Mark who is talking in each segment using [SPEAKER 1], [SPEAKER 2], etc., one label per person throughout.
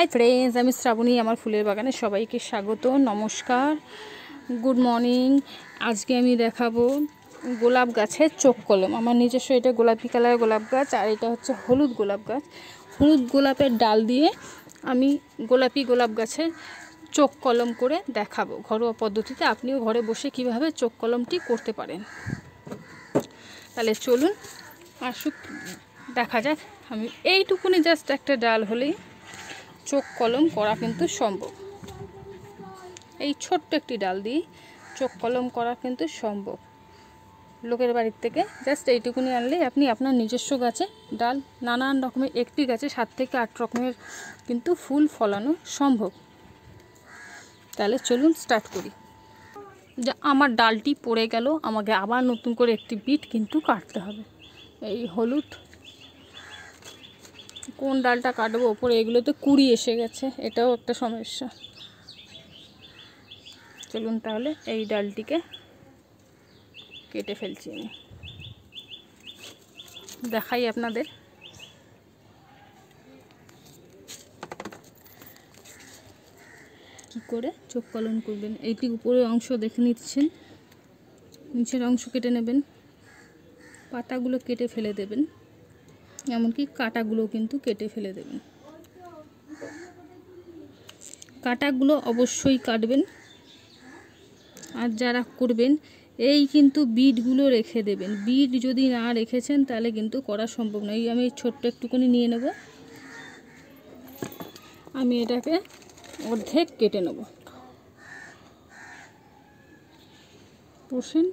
[SPEAKER 1] hi friends আমি শ্রাবণী আমার ফুলের বাগানে সবাইকে স্বাগত নমস্কার গুড মর্নিং আজকে আমি দেখাবো গোলাপ গাছের চোখ কলম আমার নিজস্ব এটা গোলাপি কালার গোলাপ গাছ আর এটা হচ্ছে হলুদ গোলাপ গাছ হলুদ গোলাপের ডাল দিয়ে আমি গোলাপি গোলাপ গাছের চোখ কলম করে দেখাবো ঘরোয়া পদ্ধতিতে আপনিও ঘরে বসে কিভাবে চোখ কলমটি করতে পারেন তাহলে চলুন আসুক দেখা যাক আমি এইটুকুনি জাস্ট একটা ডাল হলেই চোখ কলম করা কিন্তু সম্ভব এই ছোট্ট একটি ডাল দিয়ে চোখ কলম করা কিন্তু সম্ভব লোকের বাড়ির থেকে জাস্ট এইটুকুনি আনলেই আপনি আপনার নিজস্ব গাছে ডাল নানান রকমের একটি গাছে সাত থেকে আট রকমের কিন্তু ফুল ফলানো সম্ভব তাহলে চলুন স্টার্ট করি যা আমার ডালটি পড়ে গেল আমাকে আবার নতুন করে একটি বিট কিন্তু কাটতে হবে এই হলুদ কোন ডালটা কাটবো ওপরে এগুলো তো কুড়ি এসে গেছে এটাও একটা সমস্যা চলুন তাহলে এই ডালটিকে কেটে ফেলছি আমি দেখাই আপনাদের কি করে চোখ পালন করবেন এইটি উপরের অংশ দেখে নিচ্ছেন নিচের অংশ কেটে নেবেন পাতাগুলো কেটে ফেলে দেবেন এমনকি কাটাগুলো কিন্তু কেটে ফেলে দেবেন কাটাগুলো অবশ্যই কাটবেন আর যারা করবেন এই কিন্তু বিটগুলো রেখে দেবেন বিট যদি না রেখেছেন তাহলে কিন্তু করা সম্ভব নয় আমি ছোট্ট একটুখানি নিয়ে নেব আমি এটাকে অর্ধেক কেটে নেব পোষেন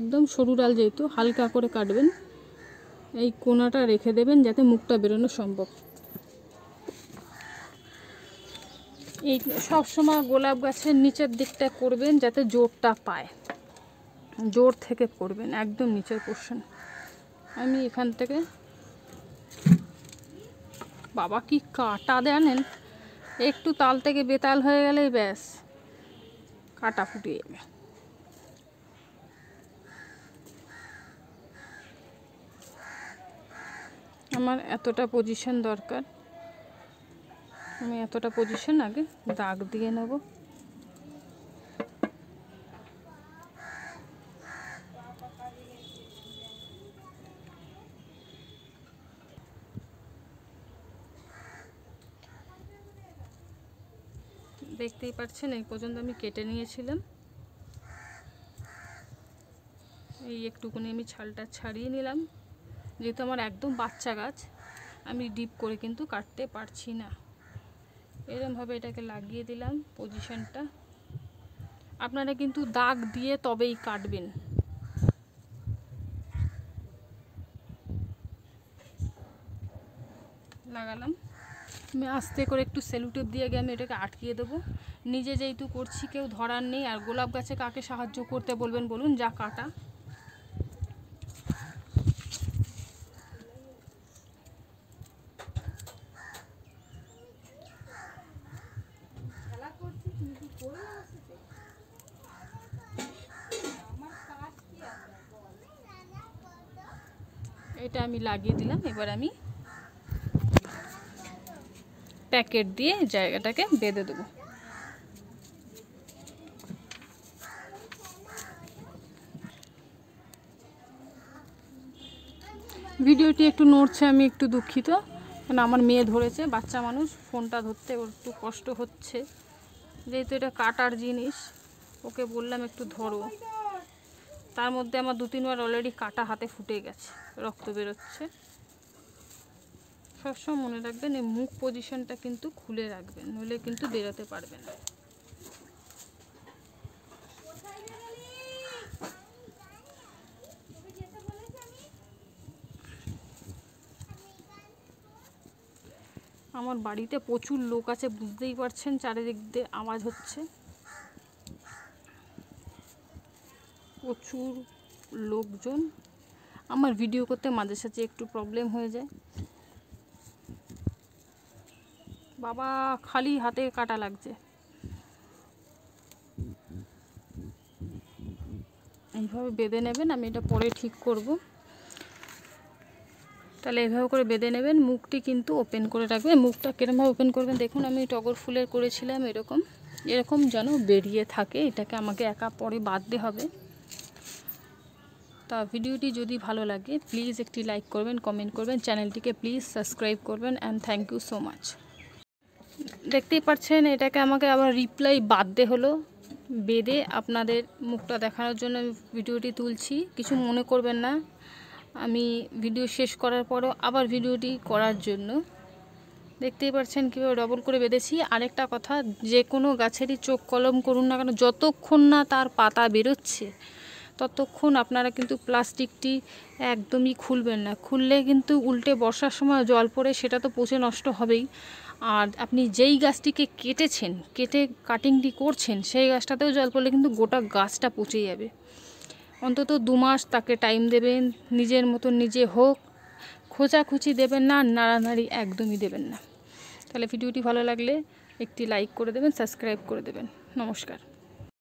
[SPEAKER 1] একদম সরু ডাল যেহেতু হালকা করে কাটবেন এই কোনাটা রেখে দেবেন যাতে মুখটা বেরোনো সম্ভব এই সব সময় গোলাপ গাছের নিচের দিকটা করবেন যাতে জোরটা পায় জোর থেকে করবেন একদম নিচের পোর্শন আমি এখান থেকে বাবা কি কাটা দেনেন একটু তাল থেকে বেতাল হয়ে গেলেই ব্যাস কাটা ফুটিয়ে যাবে আমার এতটা পজিশন দরকার আমি এতটা পজিশন আগে দাগ দিয়ে নেব দেখতেই পাচ্ছেন এই পর্যন্ত আমি কেটে নিয়েছিলাম এই একটুকুনি আমি ছালটা ছাড়িয়ে নিলাম যেহেতু আমার একদম বাচ্চা গাছ আমি ডিপ করে কিন্তু কাটতে পারছি না এরমভাবে এটাকে লাগিয়ে দিলাম পজিশনটা আপনারা কিন্তু দাগ দিয়ে তবেই কাটবেন লাগালাম আমি আস্তে করে একটু সেলুটেপ দিয়ে গিয়ে আমি এটাকে আটকিয়ে দেবো নিজে যেহেতু করছি কেউ ধরার নেই আর গোলাপ গাছে কাকে সাহায্য করতে বলবেন বলুন যা কাটা এটা আমি লাগিয়ে দিলাম এবার আমি প্যাকেট দিয়ে জায়গাটাকে বেঁধে দেবো ভিডিওটি একটু নড়ছে আমি একটু দুঃখিত কেন আমার মেয়ে ধরেছে বাচ্চা মানুষ ফোনটা ধরতে ওর একটু কষ্ট হচ্ছে যেহেতু এটা কাটার জিনিস ওকে বললাম একটু ধরো তার মধ্যে আমার দু তিনবার অলরেডি কাটা হাতে ফুটে গেছে রক্ত বেরোচ্ছে সবসময় মনে রাখবেন এই মুখ পজিশনটা কিন্তু খুলে রাখবেন নইলে কিন্তু বেরোতে পারবে না আমার বাড়িতে প্রচুর লোক আছে বুঝতেই পারছেন চারিদিক দিয়ে আওয়াজ হচ্ছে প্রচুর লোকজন আমার ভিডিও করতে মাঝে সাথে একটু প্রবলেম হয়ে যায় বাবা খালি হাতে কাটা লাগছে এইভাবে বেঁধে নেবেন আমি এটা পরে ঠিক করব তাহলে এইভাবে করে বেঁধে নেবেন মুখটি কিন্তু ওপেন করে রাখবেন মুখটা কীরমভাবে ওপেন করবেন দেখুন আমি টগর ফুলের করেছিলাম এরকম এরকম যেন বেরিয়ে থাকে এটাকে আমাকে একা পরে বাঁধতে হবে তা ভিডিওটি যদি ভালো লাগে প্লিজ একটি লাইক করবেন কমেন্ট করবেন চ্যানেলটিকে প্লিজ সাবস্ক্রাইব করবেন and thank you so much দেখতেই পাচ্ছেন এটাকে আমাকে আবার রিপ্লাই বাদতে হলো বেদে আপনাদের মুখটা দেখানোর জন্য ভিডিওটি তুলছি কিছু মনে করবেন না আমি ভিডিও শেষ করার পরও আবার ভিডিওটি করার জন্য দেখতেই পাচ্ছেন কীভাবে ডবল করে বেঁধেছি আরেকটা কথা যে কোনো গাছেরই চোখ কলম করুন না কেন যতক্ষণ না তার পাতা বেরোচ্ছে ততক্ষণ আপনারা কিন্তু প্লাস্টিকটি একদমই খুলবেন না খুললে কিন্তু উল্টে বর্ষার সময় জল পড়ে সেটা তো পচে নষ্ট হবেই আর আপনি যেই গাছটিকে কেটেছেন কেটে কাটিংটি করছেন সেই গাছটাতেও জল পড়লে কিন্তু গোটা গাছটা পচে যাবে অন্তত দু মাস তাকে টাইম দেবেন নিজের মতো নিজে হোক খোঁচাখুচি দেবেন না নাড়ানাড়ি একদমই দেবেন না তাহলে ভিডিওটি ভালো লাগলে একটি লাইক করে দেবেন সাবস্ক্রাইব করে দেবেন নমস্কার